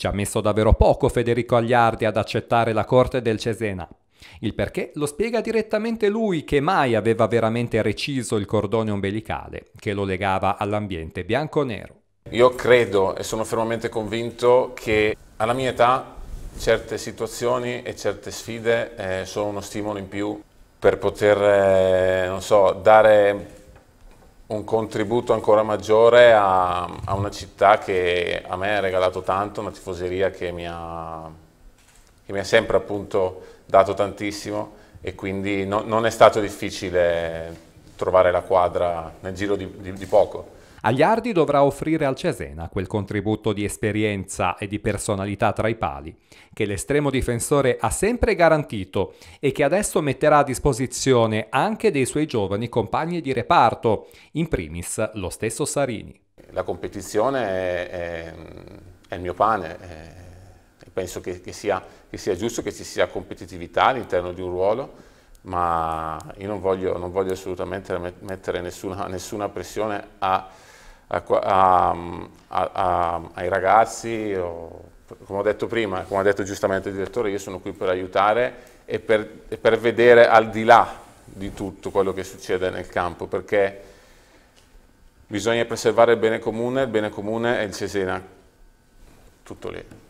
Ci ha messo davvero poco Federico Agliardi ad accettare la corte del Cesena. Il perché lo spiega direttamente lui che mai aveva veramente reciso il cordone ombelicale che lo legava all'ambiente bianco-nero. Io credo e sono fermamente convinto che alla mia età certe situazioni e certe sfide eh, sono uno stimolo in più per poter, eh, so, dare un contributo ancora maggiore a, a, una città che a me ha regalato tanto, una tifoseria che mi ha, che mi ha sempre appunto dato tantissimo e quindi no, non è stato difficile trovare la quadra nel giro di, di, di poco. Agliardi dovrà offrire al Cesena quel contributo di esperienza e di personalità tra i pali che l'estremo difensore ha sempre garantito e che adesso metterà a disposizione anche dei suoi giovani compagni di reparto, in primis lo stesso Sarini. La competizione è, è, è il mio pane. È penso che, che, sia, che, sia, giusto che ci sia competitività all'interno di un ruolo ma io non voglio, non voglio assolutamente mettere nessuna, nessuna pressione a, a, a, ai ragazzi, o, come ho detto prima, come ha detto giustamente il direttore, io sono qui per aiutare e per, e per vedere al di là di tutto quello che succede nel campo, perché bisogna preservare il bene comune, il bene comune è il Cesena, tutto lì.